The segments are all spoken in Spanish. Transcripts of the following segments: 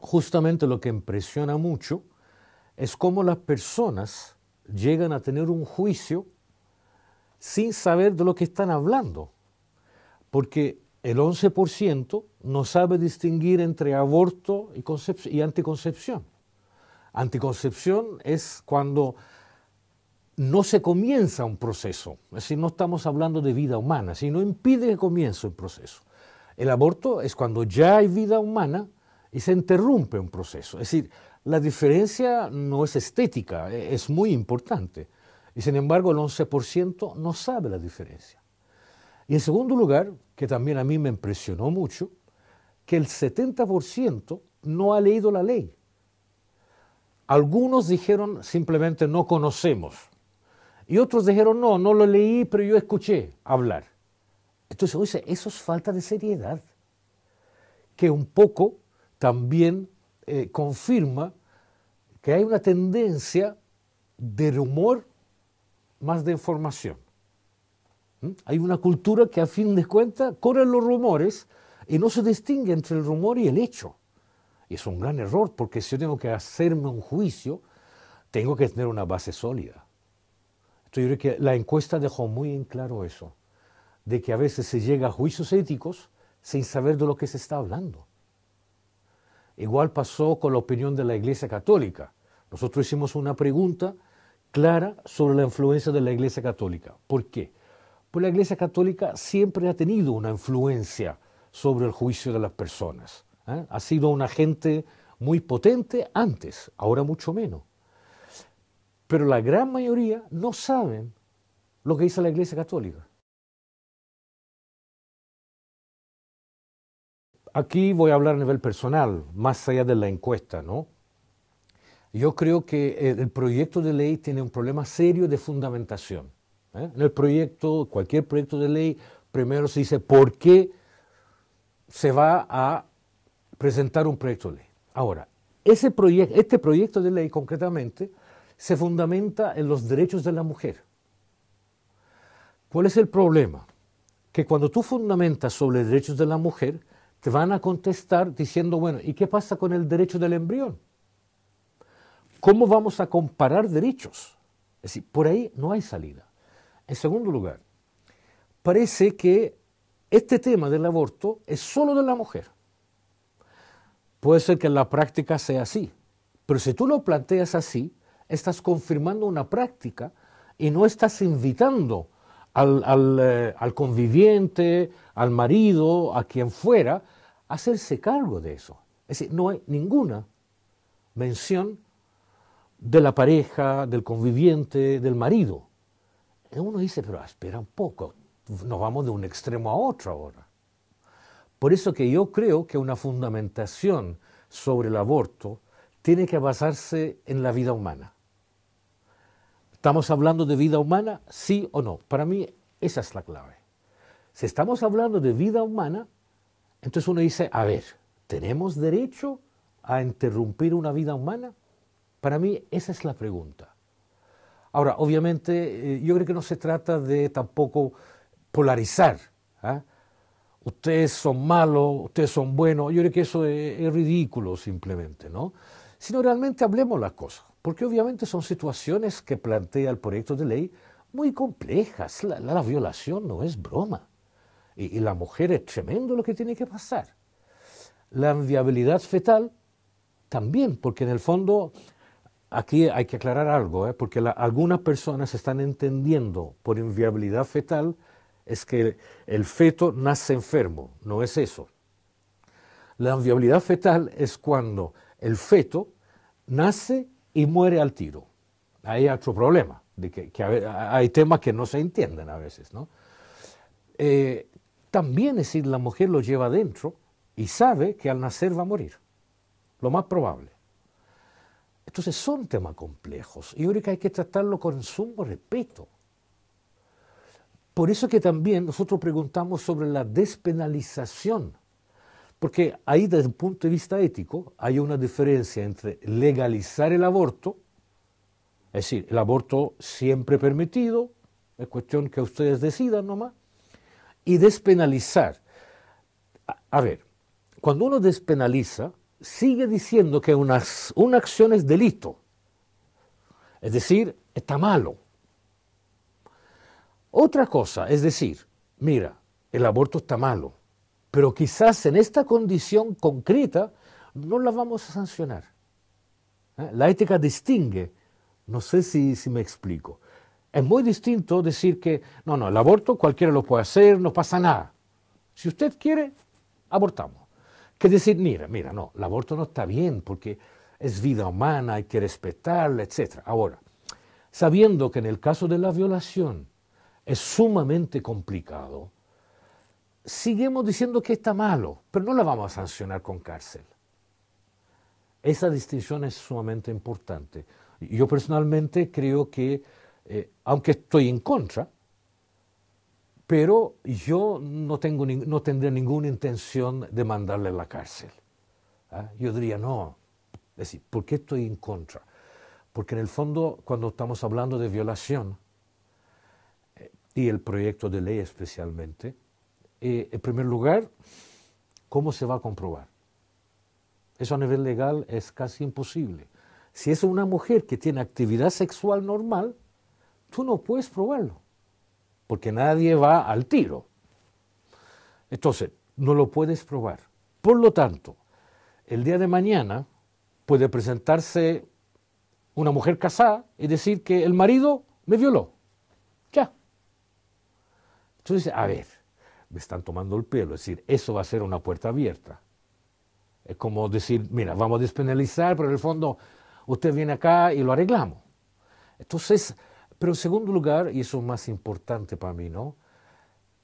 justamente lo que impresiona mucho es cómo las personas llegan a tener un juicio sin saber de lo que están hablando, porque el 11% no sabe distinguir entre aborto y, anticoncepción. Anticoncepción es cuando no se comienza un proceso, es decir, no estamos hablando de vida humana, sino impide que comience el proceso. El aborto es cuando ya hay vida humana, y se interrumpe un proceso. Es decir, la diferencia no es estética, e, es muy importante. Y sin embargo, el 11% no sabe la diferencia. Y en segundo lugar, que también a mí me impresionó mucho, que el 70% no ha leído la ley. Algunos dijeron simplemente no conocemos. Y otros dijeron no, no lo leí, pero yo escuché hablar. Entonces, dice, eso es falta de seriedad. Que un poco también eh, confirma que hay una tendencia de rumor más de información. ¿Mm? Hay una cultura que a fin de cuentas corre los rumores y no se distingue entre el rumor y el hecho. Y es un gran error porque si yo tengo que hacerme un juicio, tengo que tener una base sólida. Entonces yo creo que la encuesta dejó muy en claro eso, de que a veces se llega a juicios éticos sin saber de lo que se está hablando. Igual pasó con la opinión de la Iglesia Católica. Nosotros hicimos una pregunta clara sobre la influencia de la Iglesia Católica. ¿Por qué? Pues la Iglesia Católica siempre ha tenido una influencia sobre el juicio de las personas. ¿eh? Ha sido un agente muy potente antes, ahora mucho menos. Pero la gran mayoría no saben lo que dice la Iglesia Católica. Aquí voy a hablar a nivel personal, más allá de la encuesta, ¿no? Yo creo que eh, el proyecto de ley tiene un problema serio de fundamentación. ¿eh? En el proyecto, cualquier proyecto de ley, primero se dice por qué se va a presentar un proyecto de ley. Ahora, ese este proyecto de ley concretamente se fundamenta en los derechos de la mujer. ¿Cuál es el problema? Que cuando tú fundamentas sobre derechos de la mujer, te van a contestar diciendo, bueno, ¿y qué pasa con el derecho del embrión? ¿Cómo vamos a comparar derechos? Es decir, por ahí no hay salida. En segundo lugar, parece que este tema del aborto es solo de la mujer. Puede ser que la práctica sea así, pero si tú lo planteas así, estás confirmando una práctica y no estás invitando eh, al, conviviente, al marido, a quien fuera, hacerse cargo de eso. Es decir, no hay ninguna mención de la pareja, del conviviente, del marido. uno dice, pero espera un poco, nos vamos de un extremo a otro ahora. Por eso que yo creo que una fundamentación sobre el aborto tiene que basarse en la vida humana. ¿Estamos hablando de vida humana? Sí o no. Para mí esa es la clave. Si estamos hablando de vida humana, entonces uno dice, a ver, ¿tenemos derecho a interrumpir una vida humana? Para mí esa es la pregunta. Ahora, obviamente, eh, yo creo que no se trata de tampoco polarizar. ¿ah? Ustedes son malos, ustedes son buenos. Yo creo que eso es, es ridículo simplemente, ¿no? Sino realmente hablemos las cosas porque obviamente son situaciones que plantea el proyecto de ley muy complejas. La, violación no es broma. Y, la mujer es tremendo lo que tiene que pasar. La inviabilidad fetal también, porque en el fondo aquí hay que aclarar algo, ¿eh? porque algunas personas están entendiendo por inviabilidad fetal es que el, feto nace enfermo, no es eso. La inviabilidad fetal es cuando el feto nace y muere al tiro. hay otro problema, de que, hay temas que no se entienden a veces. ¿no? Eh, también es decir, la mujer lo lleva adentro y sabe que al nacer va a morir, lo más probable. Entonces son temas complejos y yo hay que tratarlo con sumo respeto. Por eso que también nosotros preguntamos sobre la despenalización porque ahí desde el punto de vista ético hay una diferencia entre legalizar el aborto, es decir, el aborto siempre permitido, es cuestión que ustedes decidan nomás, y despenalizar. A, ver, cuando uno despenaliza, sigue diciendo que una acción es delito, es decir, está malo. Otra cosa, es decir, mira, el aborto está malo, pero quizás en esta condición concreta no la vamos a sancionar. ¿Eh? La ética distingue, no sé si, me explico. Es muy distinto decir que, no, no, el aborto cualquiera lo puede hacer, no pasa nada. Si usted quiere, abortamos. Que decir, mira, mira, no, el aborto no está bien porque es vida humana, hay que respetarla, etc. Ahora, sabiendo que en el caso de la violación es sumamente complicado, Seguimos diciendo que está malo, pero no la vamos a sancionar con cárcel. Esa distinción es sumamente importante. Yo personalmente creo que, eh, aunque estoy en contra, pero yo no, tengo tendría ninguna intención de mandarle a la cárcel. Ah, yo diría, no, es decir, ¿por qué estoy en contra? Porque en el fondo, cuando estamos hablando de violación, eh, y el proyecto de ley especialmente, eh, en primer lugar, ¿cómo se va a comprobar? Eso a nivel legal es casi imposible. Si es una mujer que tiene actividad sexual normal, tú no puedes probarlo, porque nadie va al tiro. Entonces, no lo puedes probar. Por lo tanto, el día de mañana puede presentarse una mujer casada y decir que el marido me violó. Ya. Entonces, a ver, me están tomando el pelo. Es decir, eso va a ser una puerta abierta. Es como decir, mira, vamos a despenalizar, pero en el fondo usted viene acá y lo arreglamos. Entonces, pero en segundo lugar, y eso es más importante para mí, ¿no?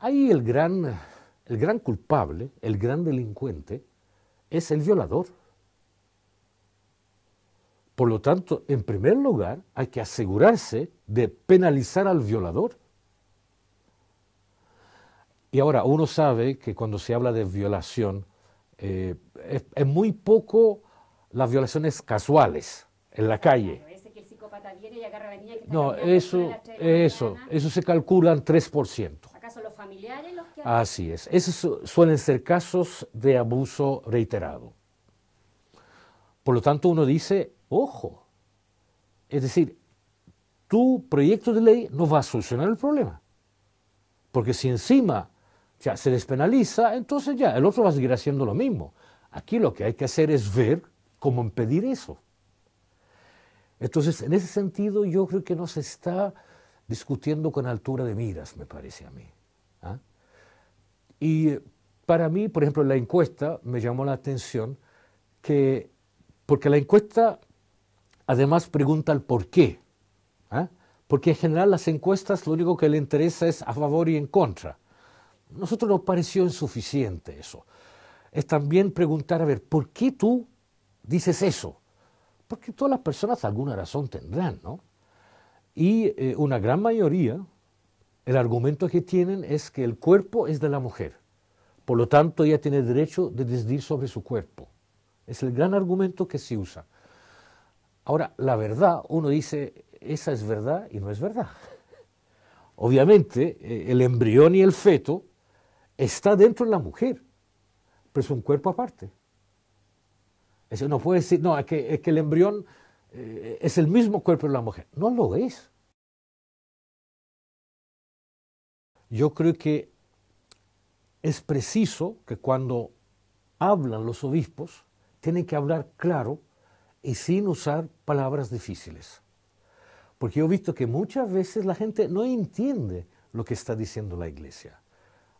Ahí el gran, el gran culpable, el gran delincuente, es el violador. Por lo tanto, en primer lugar, hay que asegurarse de penalizar al violador y ahora, uno sabe que cuando se habla de violación, eh, es, muy poco las violaciones casuales en la calle. No, eso, eso, eso se calcula en 3%. ¿Acaso los familiares los que... Así es. Esos suelen ser casos de abuso reiterado. Por lo tanto, uno dice, ojo, es decir, tu proyecto de ley no va a solucionar el problema. Porque si encima o sea, se despenaliza, entonces ya, el otro va a seguir haciendo lo mismo. Aquí lo que hay que hacer es ver cómo impedir eso. Entonces, en ese sentido, yo creo que no se está discutiendo con altura de miras, me parece a mí. ¿ah? Y eh, para mí, por ejemplo, la encuesta me llamó la atención que, porque la encuesta además pregunta el por qué. ¿ah? Porque en general las encuestas lo único que le interesa es a favor y en contra nosotros nos pareció insuficiente eso. Es también preguntar, a ver, ¿por qué tú dices eso? Porque todas las personas alguna razón tendrán, ¿no? Y eh, una gran mayoría, el argumento que tienen es que el cuerpo es de la mujer. Por lo tanto, ella tiene derecho de decidir sobre su cuerpo. Es el gran argumento que se usa. Ahora, la verdad, uno dice, esa es verdad y no es verdad. Obviamente, eh, el embrión y el feto está dentro de la mujer, pero es un cuerpo aparte. Eso no puede decir, no, es que, el embrión eh, es el mismo cuerpo de la mujer. No lo es. Yo creo que es preciso que cuando hablan los obispos, tienen que hablar claro y sin usar palabras difíciles. Porque yo he visto que muchas veces la gente no entiende lo que está diciendo la iglesia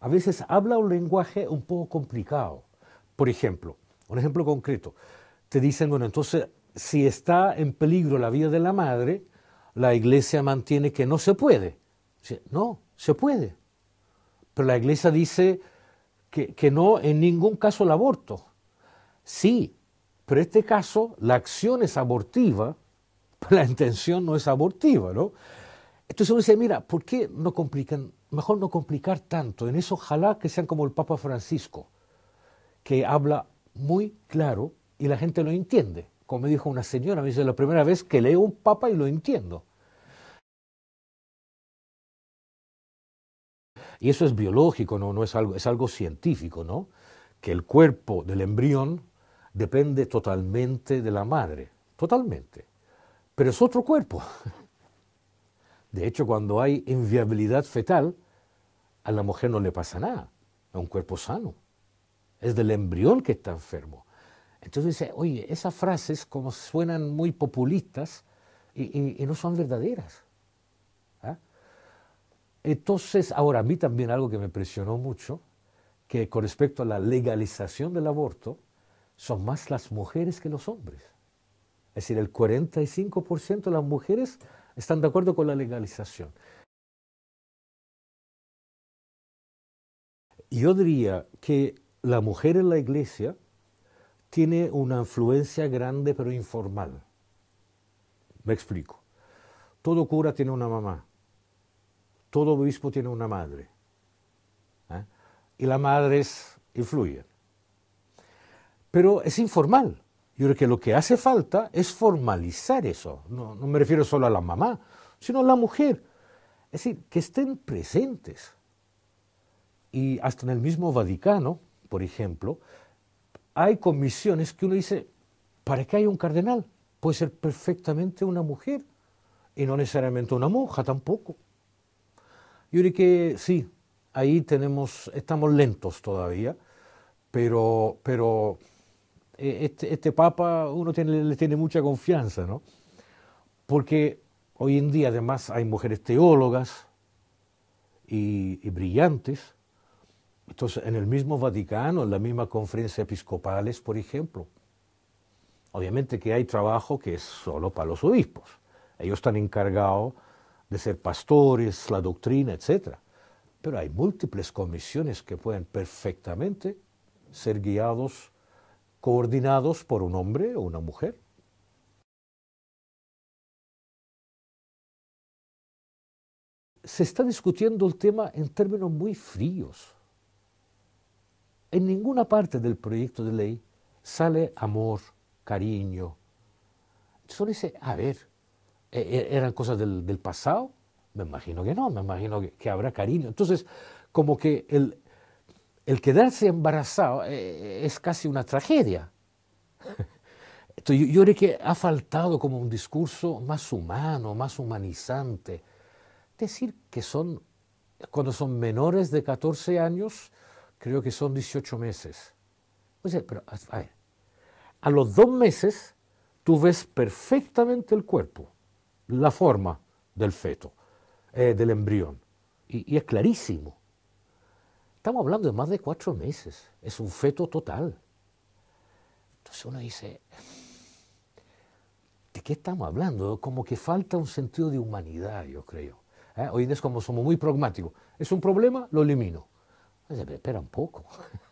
a veces habla un lenguaje un poco complicado. Por ejemplo, un ejemplo concreto, te dicen, bueno, entonces si está en peligro la vida de la madre, la iglesia mantiene que no se puede. No, se puede. Pero la iglesia dice que, no en ningún caso el aborto. Sí, pero en este caso la acción es abortiva, pero la intención no es abortiva, ¿no? Entonces uno dice, mira, ¿por qué no complican? Mejor no complicar tanto. En eso ojalá que sean como el Papa Francisco, que habla muy claro y la gente lo entiende. Como me dijo una señora, me dice, la primera vez que leo un Papa y lo entiendo. Y eso es biológico, no, no es, algo, es algo científico, ¿no? Que el cuerpo del embrión depende totalmente de la madre, totalmente. Pero es otro cuerpo. De hecho, cuando hay inviabilidad fetal, a la mujer no le pasa nada, Es un cuerpo sano. Es del embrión que está enfermo. Entonces oye, esas frases como suenan muy populistas y, no son verdaderas. ¿ah? Entonces, ahora a mí también algo que me presionó mucho, que con respecto a la legalización del aborto, son más las mujeres que los hombres. Es decir, el 45% de las mujeres están de acuerdo con la legalización. Yo diría que la mujer en la iglesia tiene una influencia grande pero informal. Me explico. Todo cura tiene una mamá, todo obispo tiene una madre. ¿eh? Y las madres influyen. Pero es informal. Yo creo que lo que hace falta es formalizar eso. No, me refiero solo a la mamá, sino a la mujer. Es decir, que estén presentes. Y hasta en el mismo Vaticano, por ejemplo, hay comisiones que uno dice, ¿para qué hay un cardenal? Puede ser perfectamente una mujer y no necesariamente una monja tampoco. Yo creo que sí, ahí tenemos, estamos lentos todavía, pero, pero eh, este, este, Papa uno le tiene mucha confianza, ¿no? Porque hoy en día además hay mujeres teólogas y, y brillantes. Entonces, en el mismo Vaticano, en la misma conferencia episcopales, por ejemplo, obviamente que hay trabajo que es solo para los obispos. Ellos están encargados de ser pastores, la doctrina, etc. Pero hay múltiples comisiones que pueden perfectamente ser guiados coordinados por un hombre o una mujer. Se está discutiendo el tema en términos muy fríos. En ninguna parte del proyecto de ley sale amor, cariño. solo dice, a ver, ¿e-, e-, ¿eran cosas del, pasado? Me imagino que no, me imagino que habrá cariño. Entonces, como que el, el quedarse embarazado eh, eh, es casi una tragedia. yo, creo que ha faltado como un discurso más humano, más humanizante. Decir que son, cuando son menores de 14 años, creo que son 18 meses. Pues, eh, a, los dos meses tú ves perfectamente el cuerpo, la forma del feto, del embrión. y es clarísimo. Estamos hablando de más de cuatro meses. Es un feto total. Entonces uno dice, ¿de qué estamos hablando? Como que falta un sentido de humanidad, yo creo. ¿Eh? Hoy en día es como somos muy pragmáticos. Es un problema, lo elimino. espera un poco.